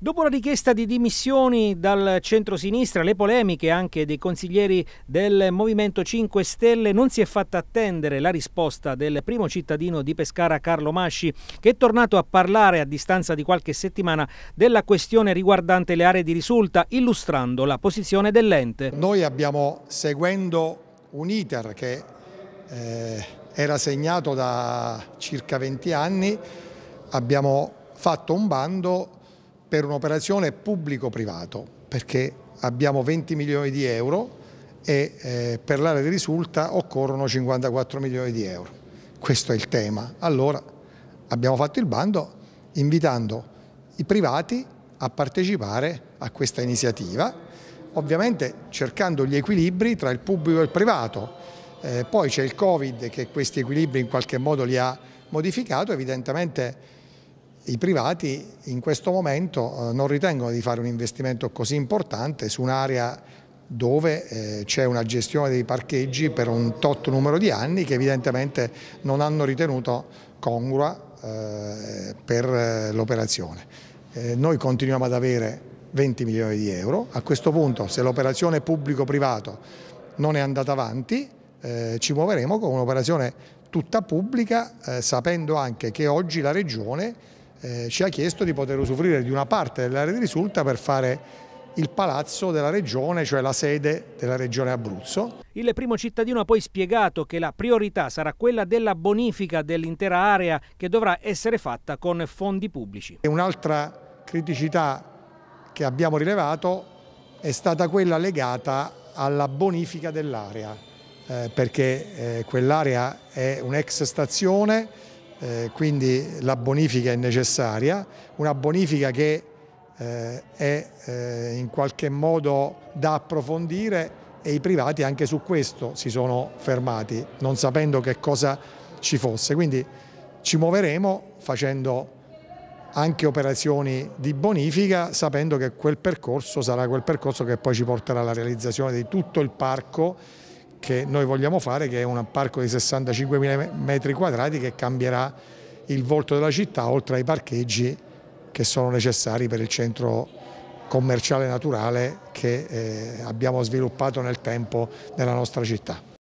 Dopo la richiesta di dimissioni dal centro-sinistra, le polemiche anche dei consiglieri del Movimento 5 Stelle, non si è fatta attendere la risposta del primo cittadino di Pescara, Carlo Masci, che è tornato a parlare a distanza di qualche settimana della questione riguardante le aree di risulta, illustrando la posizione dell'ente. Noi abbiamo, seguendo un iter che eh, era segnato da circa 20 anni, abbiamo fatto un bando per un'operazione pubblico-privato, perché abbiamo 20 milioni di euro e eh, per l'area di risulta occorrono 54 milioni di euro. Questo è il tema. Allora abbiamo fatto il bando invitando i privati a partecipare a questa iniziativa, ovviamente cercando gli equilibri tra il pubblico e il privato. Eh, poi c'è il Covid che questi equilibri in qualche modo li ha modificato, evidentemente i privati in questo momento eh, non ritengono di fare un investimento così importante su un'area dove eh, c'è una gestione dei parcheggi per un tot numero di anni che evidentemente non hanno ritenuto congrua eh, per l'operazione. noi continuiamo ad avere 20 milioni di euro, a questo punto se l'operazione pubblico-privato non è andata avanti ci muoveremo con un'operazione tutta pubblica sapendo anche che oggi la Regione eh, ci ha chiesto di poter usufruire di una parte dell'area di risulta per fare il palazzo della regione, cioè la sede della regione Abruzzo. Il primo cittadino ha poi spiegato che la priorità sarà quella della bonifica dell'intera area che dovrà essere fatta con fondi pubblici. un'altra criticità che abbiamo rilevato è stata quella legata alla bonifica dell'area, eh, perché eh, quell'area è un'ex stazione eh, quindi la bonifica è necessaria, una bonifica che eh, è eh, in qualche modo da approfondire e i privati anche su questo si sono fermati, non sapendo che cosa ci fosse. Quindi ci muoveremo facendo anche operazioni di bonifica sapendo che quel percorso sarà quel percorso che poi ci porterà alla realizzazione di tutto il parco che noi vogliamo fare, che è un parco di 65.000 metri quadrati che cambierà il volto della città, oltre ai parcheggi che sono necessari per il centro commerciale naturale che eh, abbiamo sviluppato nel tempo nella nostra città.